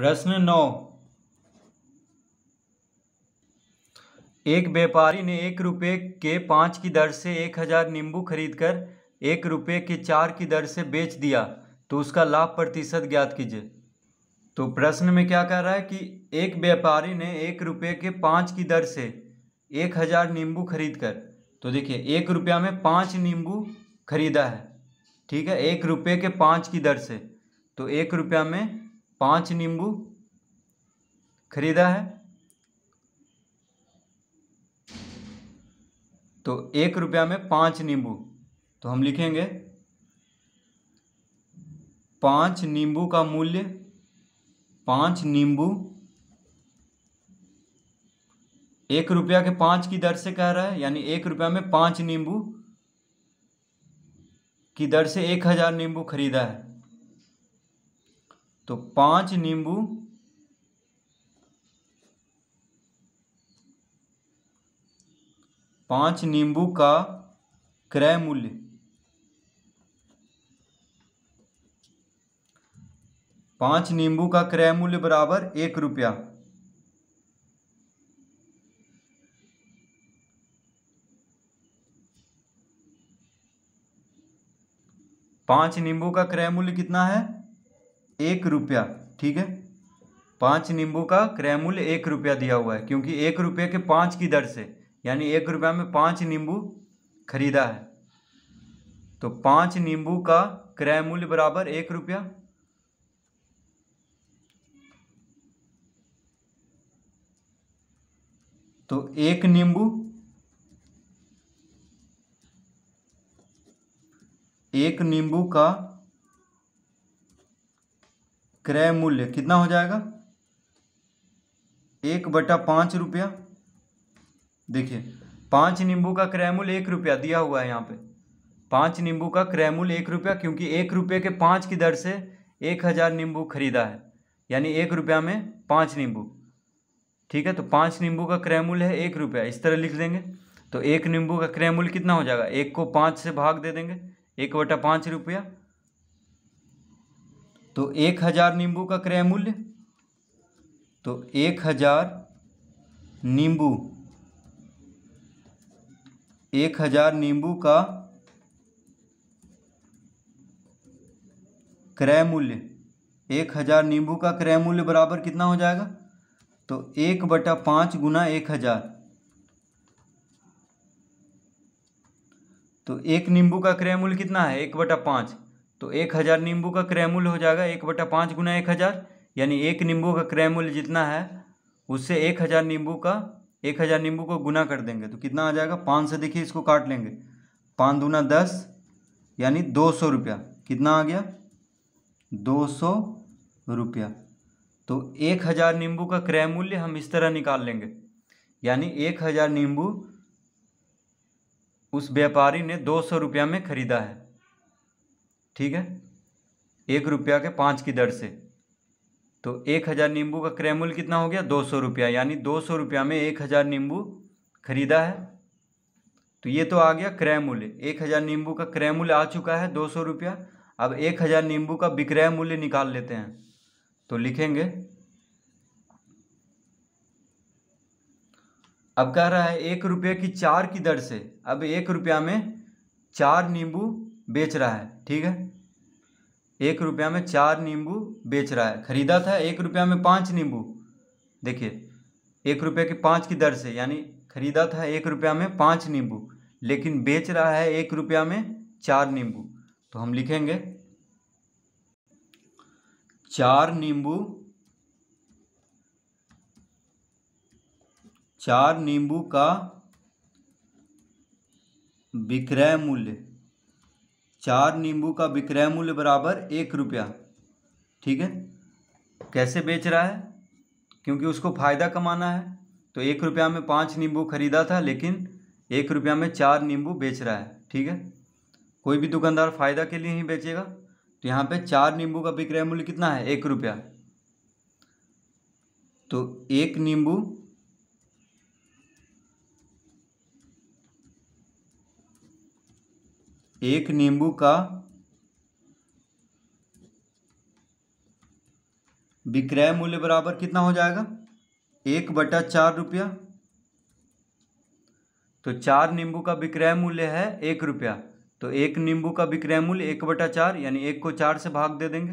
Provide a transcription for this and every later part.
प्रश्न नौ एक व्यापारी ने एक रुपये के पाँच की दर से एक हजार नींबू खरीदकर एक रुपये के चार की दर से बेच दिया तो उसका लाभ प्रतिशत ज्ञात कीजिए तो प्रश्न में क्या कह रहा है कि एक व्यापारी ने एक रुपये के पाँच की दर से एक हज़ार नींबू खरीद कर तो देखिए एक रुपया में पाँच नींबू खरीदा है ठीक है एक रुपये के पाँच की दर से तो एक रुपया में पांच नींबू खरीदा है तो एक रुपया में पांच नींबू तो हम लिखेंगे पांच नींबू का मूल्य पांच नींबू एक रुपया के पांच की दर से कह रहा है यानी एक रुपया में पांच नींबू की दर से एक हज़ार नींबू खरीदा है तो पांच नींबू पांच नींबू का क्रय मूल्य पांच नींबू का क्रय मूल्य बराबर एक रुपया पांच नींबू का क्रय मूल्य कितना है एक रुपया ठीक है पाँच नींबू का क्रय मूल्य एक रुपया दिया हुआ है क्योंकि एक रुपये के पाँच की दर से यानी एक रुपया में पाँच नींबू खरीदा है तो पाँच नींबू का क्रय मूल्य बराबर एक रुपया तो एक नींबू एक नींबू का क्रय मूल्य कितना हो जाएगा एक बटा पाँच रुपया देखिए पाँच नींबू का क्रय मूल्य एक रुपया दिया हुआ है यहाँ पे पाँच नींबू का क्रय मूल्य एक रुपया क्योंकि एक रुपये के पाँच की दर से एक हज़ार नींबू खरीदा है यानी एक रुपया में पाँच नींबू ठीक है तो पाँच नींबू का क्रय मूल्य है एक रुपया इस तरह लिख देंगे तो एक नींबू का क्रय मूल्य कितना हो जाएगा एक को पाँच से भाग दे देंगे एक बटा पाँच रुपया तो एक हज़ार नींबू का क्रय मूल्य तो एक हज़ार नींबू एक हज़ार नींबू का क्रय मूल्य एक हज़ार नींबू का क्रय मूल्य बराबर कितना हो जाएगा तो एक बटा पाँच गुना एक हज़ार तो एक नींबू का क्रय मूल्य कितना है एक बटा पाँच तो एक हज़ार नींबू का क्रैमूल हो जाएगा एक बटा पाँच गुना एक हज़ार यानी एक नींबू का क्रय जितना है उससे एक हज़ार नींबू का एक हज़ार नींबू को गुना कर देंगे तो कितना आ जाएगा पाँच से देखिए इसको काट लेंगे पाँच दूना दस यानी दो सौ रुपया कितना आ गया दो सौ रुपया तो एक हज़ार नींबू का क्रय मूल्य हम इस तरह निकाल लेंगे यानी एक हज़ार नींबू उस व्यापारी ने दो सौ रुपया में ख़रीदा है ठीक है एक रुपया के पाँच की दर से तो एक हज़ार नींबू का क्रैमूल कितना हो गया दो सौ रुपया यानी दो सौ रुपया में एक हज़ार नींबू खरीदा है तो ये तो आ गया क्रय मूल्य एक हज़ार नींबू का क्रय मूल्य आ चुका है दो सौ रुपया अब एक हज़ार नींबू का विक्रय मूल्य निकाल लेते हैं तो लिखेंगे अब कह रहा है एक रुपये की चार की दर से अब एक रुपया में चार नींबू बेच रहा है ठीक है एक रुपया में चार नींबू बेच रहा है ख़रीदा था एक रुपया में पाँच नींबू देखिए एक रुपये के पाँच की दर से यानी ख़रीदा था एक रुपया में पाँच नींबू लेकिन बेच रहा है एक रुपया में चार नींबू तो हम लिखेंगे चार नींबू चार नींबू का विक्रय मूल्य चार नींबू का विक्रय मूल्य बराबर एक रुपया ठीक है कैसे बेच रहा है क्योंकि उसको फ़ायदा कमाना है तो एक रुपया में पाँच नींबू खरीदा था लेकिन एक रुपया में चार नींबू बेच रहा है ठीक है कोई भी दुकानदार फ़ायदा के लिए ही बेचेगा तो यहाँ पे चार नींबू का विक्रय मूल्य कितना है एक रुपया तो एक नींबू एक नींबू का विक्रय मूल्य बराबर कितना हो जाएगा एक बटा चार रुपया तो चार नींबू का विक्रय मूल्य है एक रुपया तो एक नींबू का विक्रय मूल्य एक बटा चार यानी एक को चार से भाग दे देंगे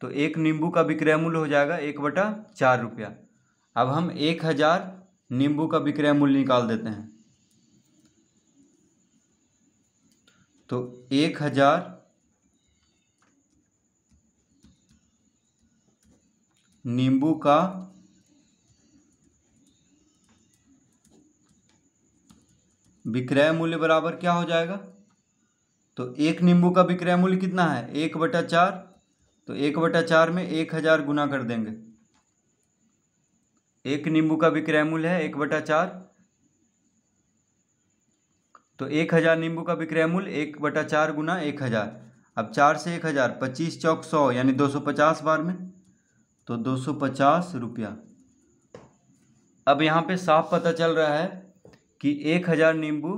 तो एक नींबू का विक्रय मूल्य हो जाएगा एक बटा चार रुपया अब हम एक हज़ार नींबू का विक्रय मूल्य निकाल देते हैं तो एक हजार नींबू का विक्रय मूल्य बराबर क्या हो जाएगा तो एक नींबू का विक्रय मूल्य कितना है एक बटा चार तो एक बटा चार में एक हजार गुना कर देंगे एक नींबू का विक्रय मूल्य है एक बटा चार तो एक हज़ार नींबू का विक्रय मूल्य एक बटा चार गुना एक हज़ार अब चार से एक हज़ार पच्चीस चौक सौ यानी दो सौ पचास बार में तो दो सौ पचास रुपया अब यहाँ पे साफ पता चल रहा है कि एक हज़ार नींबू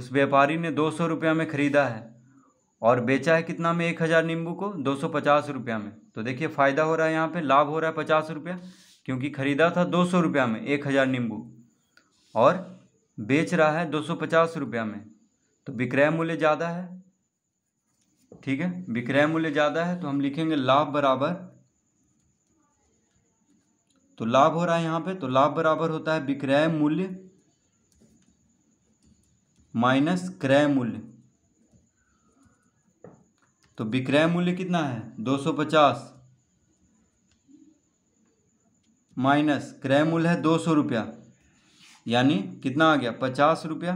उस व्यापारी ने दो सौ रुपया में ख़रीदा है और बेचा है कितना में एक हज़ार नींबू को दो सौ पचास रुपया में तो देखिए फ़ायदा हो रहा है यहाँ पर लाभ हो रहा है पचास रुपया क्योंकि ख़रीदा था दो सौ रुपया में एक हज़ार नींबू और बेच रहा है दो सौ पचास रुपया में तो विक्रय मूल्य ज़्यादा है ठीक है विक्रय मूल्य ज़्यादा है तो हम लिखेंगे लाभ बराबर तो लाभ हो रहा है यहाँ पे तो लाभ बराबर होता है विक्रय मूल्य माइनस क्रय मूल्य तो विक्रय मूल्य कितना है 250 माइनस क्रय मूल्य है दो सौ रुपया यानी कितना आ गया पचास रुपया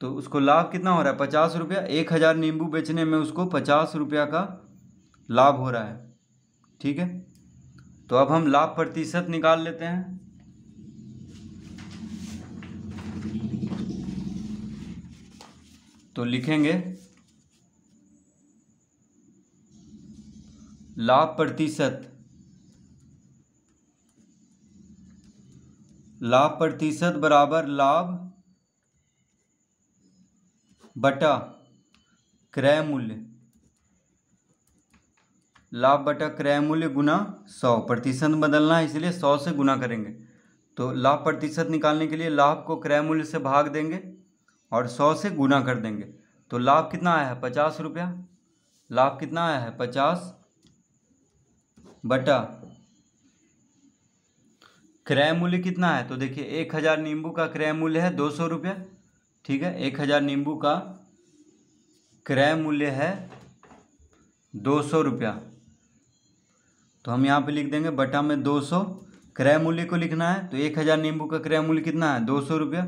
तो उसको लाभ कितना हो रहा है पचास रुपया एक हज़ार नींबू बेचने में उसको पचास रुपया का लाभ हो रहा है ठीक है तो अब हम लाभ प्रतिशत निकाल लेते हैं तो लिखेंगे लाभ प्रतिशत लाभ प्रतिशत बराबर लाभ बटा क्रय मूल्य लाभ बटा क्रय मूल्य गुना सौ प्रतिशत बदलना है इसलिए सौ से गुना करेंगे तो लाभ प्रतिशत निकालने के लिए लाभ को क्रय मूल्य से भाग देंगे और सौ से गुना कर देंगे तो लाभ कितना आया है पचास रुपया लाभ कितना आया है पचास बटा क्रय मूल्य कितना है तो देखिए एक हज़ार नींबू का क्रय मूल्य है दो सौ रुपये ठीक है एक हज़ार नींबू का क्रय मूल्य है दो सौ रुपया तो हम यहाँ पे लिख देंगे बटा में दो सौ क्रय मूल्य को लिखना है तो एक हज़ार नींबू का क्रय मूल्य कितना है दो सौ रुपया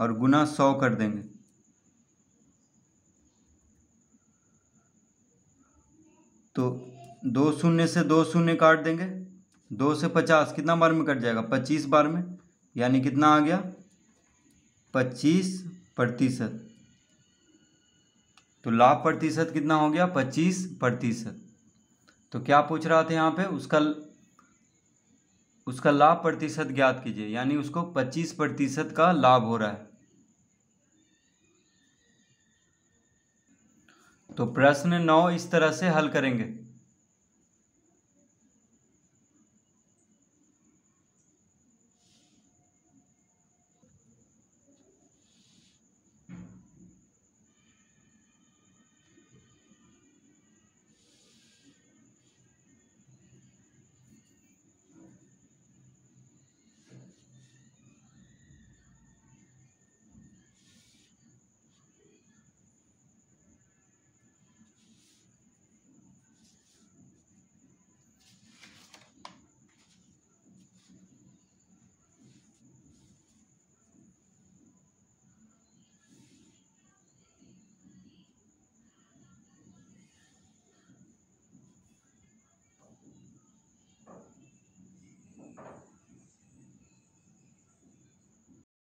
और गुना सौ कर देंगे तो दो शून्य से दो शून्य काट देंगे दो से पचास कितना बार में कट जाएगा पच्चीस बार में यानी कितना आ गया पच्चीस प्रतिशत तो लाभ प्रतिशत कितना हो गया पच्चीस प्रतिशत तो क्या पूछ रहा था यहाँ पे उसका उसका लाभ प्रतिशत ज्ञात कीजिए यानी उसको पच्चीस प्रतिशत का लाभ हो रहा है तो प्रश्न नौ इस तरह से हल करेंगे